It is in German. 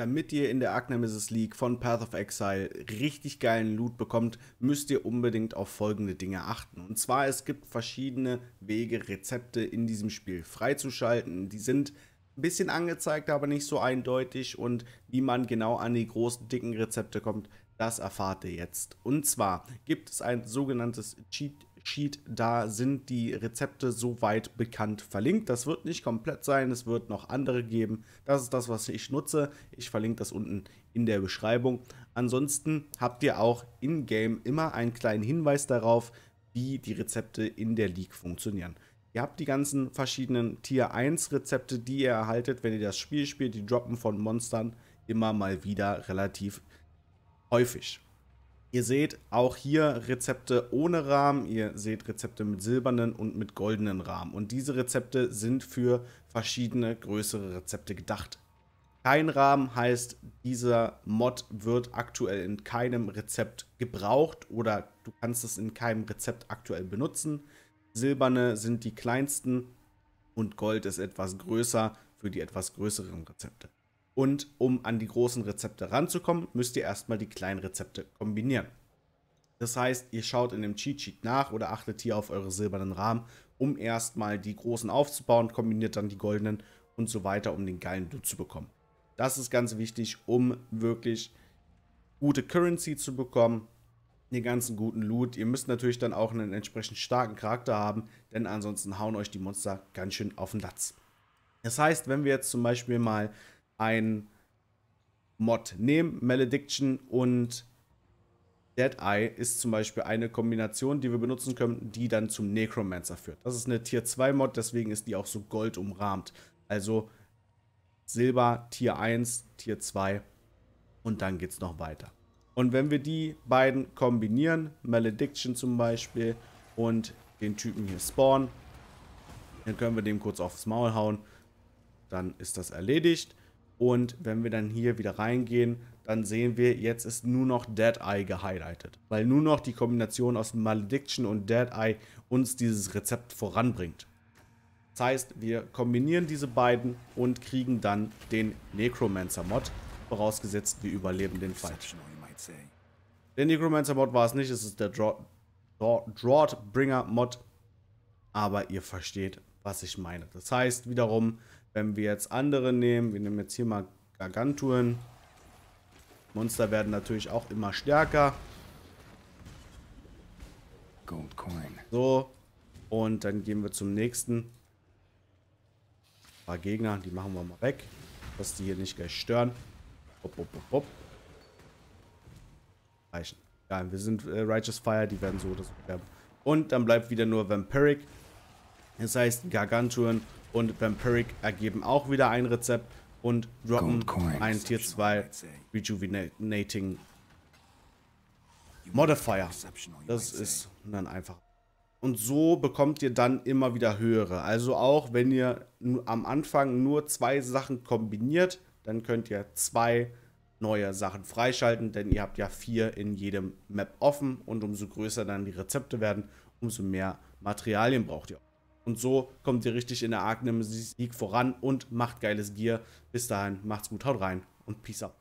damit ihr in der Arc-Nemesis League von Path of Exile richtig geilen Loot bekommt, müsst ihr unbedingt auf folgende Dinge achten. Und zwar, es gibt verschiedene Wege, Rezepte in diesem Spiel freizuschalten. Die sind ein bisschen angezeigt, aber nicht so eindeutig. Und wie man genau an die großen, dicken Rezepte kommt, das erfahrt ihr jetzt. Und zwar gibt es ein sogenanntes Cheat Sheet. Da sind die Rezepte soweit bekannt verlinkt. Das wird nicht komplett sein, es wird noch andere geben. Das ist das, was ich nutze. Ich verlinke das unten in der Beschreibung. Ansonsten habt ihr auch in-game immer einen kleinen Hinweis darauf, wie die Rezepte in der League funktionieren. Ihr habt die ganzen verschiedenen Tier 1 Rezepte, die ihr erhaltet, wenn ihr das Spiel spielt. Die droppen von Monstern immer mal wieder relativ häufig. Ihr seht auch hier Rezepte ohne Rahmen, ihr seht Rezepte mit silbernen und mit goldenen Rahmen. Und diese Rezepte sind für verschiedene größere Rezepte gedacht. Kein Rahmen heißt, dieser Mod wird aktuell in keinem Rezept gebraucht oder du kannst es in keinem Rezept aktuell benutzen. Silberne sind die kleinsten und Gold ist etwas größer für die etwas größeren Rezepte. Und um an die großen Rezepte ranzukommen, müsst ihr erstmal die kleinen Rezepte kombinieren. Das heißt, ihr schaut in dem Cheat Sheet nach oder achtet hier auf eure silbernen Rahmen, um erstmal die großen aufzubauen, kombiniert dann die goldenen und so weiter, um den geilen Loot zu bekommen. Das ist ganz wichtig, um wirklich gute Currency zu bekommen, den ganzen guten Loot. Ihr müsst natürlich dann auch einen entsprechend starken Charakter haben, denn ansonsten hauen euch die Monster ganz schön auf den Latz. Das heißt, wenn wir jetzt zum Beispiel mal ein Mod nehmen. Malediction und Dead Eye ist zum Beispiel eine Kombination, die wir benutzen können, die dann zum Necromancer führt. Das ist eine Tier 2 Mod, deswegen ist die auch so gold umrahmt. Also Silber, Tier 1, Tier 2 und dann geht es noch weiter. Und wenn wir die beiden kombinieren, Malediction zum Beispiel und den Typen hier Spawn, dann können wir dem kurz aufs Maul hauen. Dann ist das erledigt. Und wenn wir dann hier wieder reingehen, dann sehen wir, jetzt ist nur noch Dead Eye gehighlightet. Weil nur noch die Kombination aus Malediction und Dead Eye uns dieses Rezept voranbringt. Das heißt, wir kombinieren diese beiden und kriegen dann den Necromancer-Mod, vorausgesetzt wir überleben den Fight. Der Necromancer-Mod war es nicht, es ist der Draw Draw mod aber ihr versteht, was ich meine. Das heißt wiederum, wenn wir jetzt andere nehmen, wir nehmen jetzt hier mal Gargantuen. Monster werden natürlich auch immer stärker. Gold Coin. So, und dann gehen wir zum nächsten. Ein paar Gegner, die machen wir mal weg, dass die hier nicht gleich stören. Hopp, hopp, hopp, hopp. Reichen. Ja, wir sind äh, Righteous Fire, die werden so oder so sterben. Und dann bleibt wieder nur Vampiric. Das heißt, Gargantuen und Vampiric ergeben auch wieder ein Rezept und droppen ein Tier 2 Rejuvenating Modifier. Das ist dann einfach. Und so bekommt ihr dann immer wieder höhere. Also auch wenn ihr am Anfang nur zwei Sachen kombiniert, dann könnt ihr zwei neue Sachen freischalten, denn ihr habt ja vier in jedem Map offen und umso größer dann die Rezepte werden, umso mehr Materialien braucht ihr. auch. Und so kommt ihr richtig in der Arkham League voran und macht geiles Gear. Bis dahin, macht's gut, haut rein und peace out.